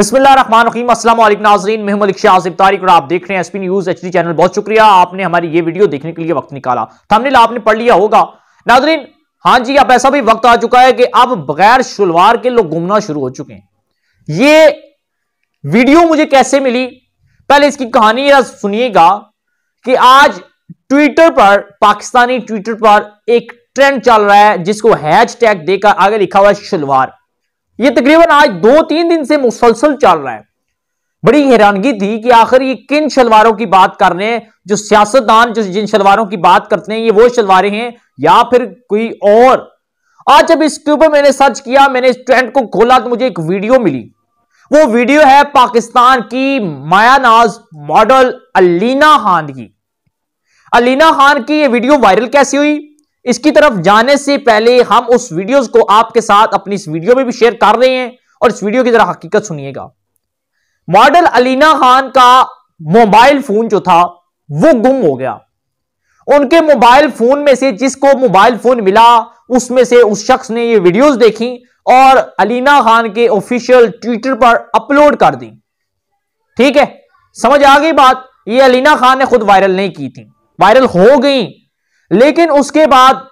नाजरीन महमद शाहजिब तारिक और आप देख रहे हैं एसपी न्यूज एच चैनल बहुत शुक्रिया आपने हमारी ये वीडियो देखने के लिए वक्त निकाला थंबनेल आपने पढ़ लिया होगा नाजरीन हाँ जी अब ऐसा भी वक्त आ चुका है कि अब बगैर शुलवार के लोग घूमना शुरू हो चुके हैं ये वीडियो मुझे कैसे मिली पहले इसकी कहानी सुनिएगा कि आज ट्विटर पर पाकिस्तानी ट्विटर पर एक ट्रेंड चल रहा है जिसको हैच टैग देकर आगे लिखा हुआ है शुलवार ये तकरीबन आज दो तीन दिन से मुसलसल चल रहा है बड़ी हैरानगी थी कि आखिर ये किन शलवारों की बात कर रहे हैं जो सियासतदान जो जिन शलवारों की बात करते हैं ये वो शलवारें हैं या फिर कोई और आज जब इसके ऊपर मैंने सर्च किया मैंने इस ट्रेंड को खोला तो मुझे एक वीडियो मिली वो वीडियो है पाकिस्तान की मायानाज मॉडल अलीना खान की अलीना खान की ये वीडियो वायरल कैसी हुई इसकी तरफ जाने से पहले हम उस वीडियोस को आपके साथ अपनी इस वीडियो में भी शेयर कर रहे हैं और इस वीडियो की जरा हकीकत सुनिएगा मॉडल अलीना खान का मोबाइल फोन जो था वो गुम हो गया उनके मोबाइल फोन में से जिसको मोबाइल फोन मिला उसमें से उस शख्स ने ये वीडियोस देखी और अलीना खान के ऑफिशियल ट्विटर पर अपलोड कर दी ठीक है समझ आ गई बात ये अलीना खान ने खुद वायरल नहीं की थी वायरल हो गई लेकिन उसके बाद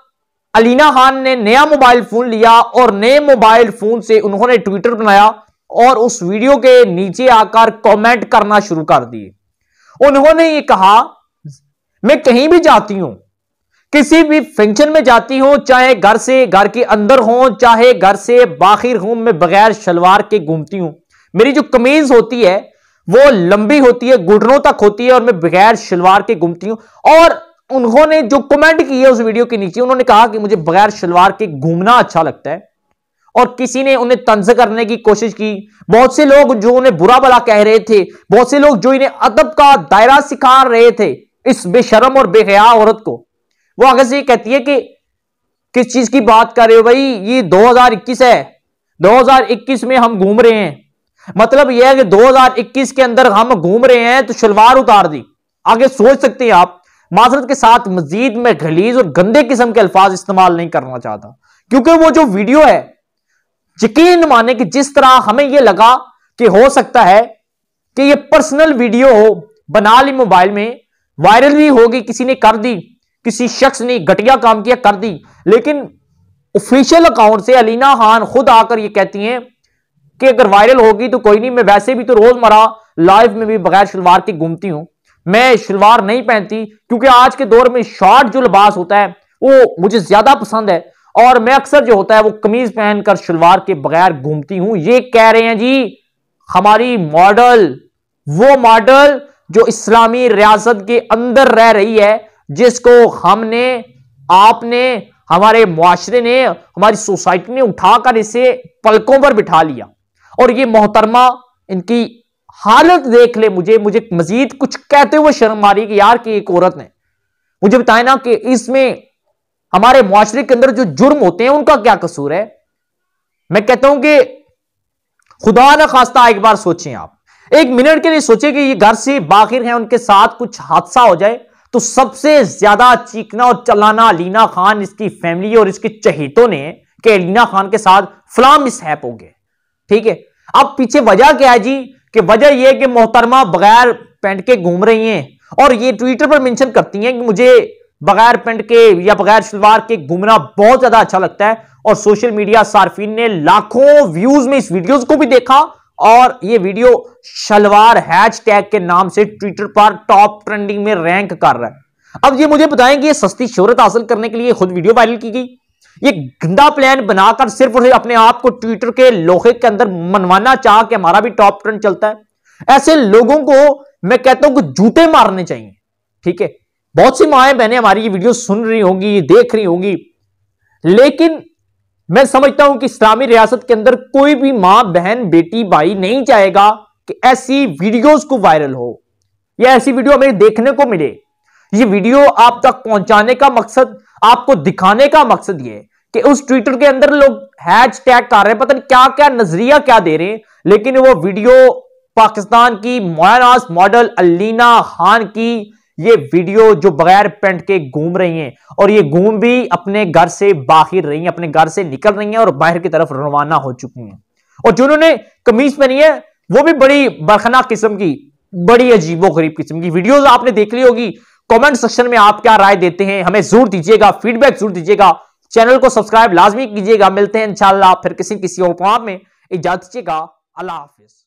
अलीना खान ने नया मोबाइल फोन लिया और नए मोबाइल फोन से उन्होंने ट्विटर बनाया और उस वीडियो के नीचे आकर कमेंट करना शुरू कर दिए उन्होंने ये कहा मैं कहीं भी जाती हूं किसी भी फंक्शन में जाती हूं चाहे घर से घर के अंदर हो चाहे घर से बाहर हूं मैं बगैर शलवार के घूमती हूं मेरी जो कमीज होती है वो लंबी होती है घुटनों तक होती है और मैं बगैर शलवार के घूमती हूं और उन्होंने जो कमेंट की है उस वीडियो के नीचे उन्होंने कहा कि मुझे बगैर शलवार के घूमना अच्छा लगता है और किसी ने उन्हें तंज करने की कोशिश की बहुत से लोग जो उन्हें बुरा भला कह रहे थे बहुत से लोग जो इन्हें अदब का दायरा सिखा रहे थे इस बेशरम और बेहया औरत को वो आगे से कहती है कि किस चीज की बात कर रहे हो भाई ये 2021 है 2021 में हम घूम रहे हैं मतलब यह है कि 2021 के अंदर हम घूम रहे हैं तो शलवार उतार दी आगे सोच सकते हैं आप माजरत के साथ मजीद में गलीज और गंदे किस्म के अल्फाज इस्तेमाल नहीं करना चाहता क्योंकि वो जो वीडियो है यकीन माने कि जिस तरह हमें यह लगा कि हो सकता है कि यह पर्सनल वीडियो हो बना ली मोबाइल में वायरल भी होगी किसी ने कर दी किसी शख्स ने घटिया काम किया कर दी लेकिन ऑफिशियल अकाउंट से अलीना खान खुद आकर यह कहती हैं कि अगर वायरल होगी तो कोई नहीं मैं वैसे भी तो रोजमर्रा लाइव में भी बगैर शलवार के घूमती हूं मैं शलवार नहीं पहनती क्योंकि आज के दौर में शॉर्ट जो लिबास होता है वो मुझे ज्यादा पसंद है और मैं अक्सर जो होता है वो कमीज पहनकर शलवार के बगैर घूमती हूं ये कह रहे हैं जी हमारी मॉडल वो मॉडल जो इस्लामी रियासत के अंदर रह रही है जिसको हमने आपने हमारे मुआरे ने हमारी सोसाइटी ने उठाकर इसे पलकों पर बिठा लिया और ये मोहतरमा इनकी हालत देख ले मुझे मुझे मजीद कुछ कहते हुए शर्म आ रही कि यार कि एक औरत ने मुझे बताए ना कि इसमें हमारे मुआरे के अंदर जो जुर्म होते हैं उनका क्या कसूर है मैं कहता हूं कि खुदा न खास्ता एक बार सोचें आप एक मिनट के लिए सोचे कि ये घर से बाखिर हैं उनके साथ कुछ हादसा हो जाए तो सबसे ज्यादा चीखना और चलाना अलीना खान इसकी फैमिली और इसके चहेतों ने कि अलीना खान के साथ फ्लाम मिसहैप हो गए ठीक है अब पीछे वजह क्या है जी कि वजह यह कि मोहतरमा बगैर पेंट के घूम रही हैं और ये ट्विटर पर मेंशन करती हैं कि मुझे बगैर पेंट के या बगैर शलवार के घूमना बहुत ज्यादा अच्छा लगता है और सोशल मीडिया सार्फिन ने लाखों व्यूज में इस वीडियोस को भी देखा और ये वीडियो शलवार हैच टैग के नाम से ट्विटर पर टॉप ट्रेंडिंग में रैंक कर रहा है अब ये मुझे बताएं कि ये सस्ती शोहरत हासिल करने के लिए खुद वीडियो वायरल की गई ये गंदा प्लान बनाकर सिर्फ और सिर्फ अपने आप को ट्विटर के लोहे के अंदर मनवाना चाह के हमारा भी टॉप ट्रेंड चलता है ऐसे लोगों को मैं कहता हूं कि जूते मारने चाहिए ठीक है बहुत सी माए बहने हमारी ये वीडियो सुन रही होंगी देख रही होंगी लेकिन मैं समझता हूं कि इस्लामी रियासत के अंदर कोई भी मां बहन बेटी भाई नहीं चाहेगा कि ऐसी वीडियोस को वायरल हो या ऐसी वीडियो हमें देखने को मिले ये वीडियो आप तक पहुंचाने का मकसद आपको दिखाने का मकसद ये कि उस ट्विटर के अंदर लोग हैच टैग कर रहे हैं पता नहीं क्या क्या नजरिया क्या दे रहे हैं लेकिन वो वीडियो पाकिस्तान की मोयनास मॉडल अलीना खान की ये वीडियो जो बगैर पेंट के घूम रही हैं और ये घूम भी अपने घर से बाहर रही हैं अपने घर से निकल रही हैं और बाहर की तरफ रवाना हो चुकी हैं और जिन्होंने कमीज पहनी है वो भी बड़ी बरखना किस्म की बड़ी अजीबो गरीब किस्म की वीडियोज आपने देख ली होगी कमेंट सेक्शन में आप क्या राय देते हैं हमें जरूर दीजिएगा फीडबैक जरूर दीजिएगा चैनल को सब्सक्राइब लाजमी कीजिएगा मिलते हैं इंशाला फिर किसी किसी और में इजाजत दीजिएगा अल्लाह हाफिज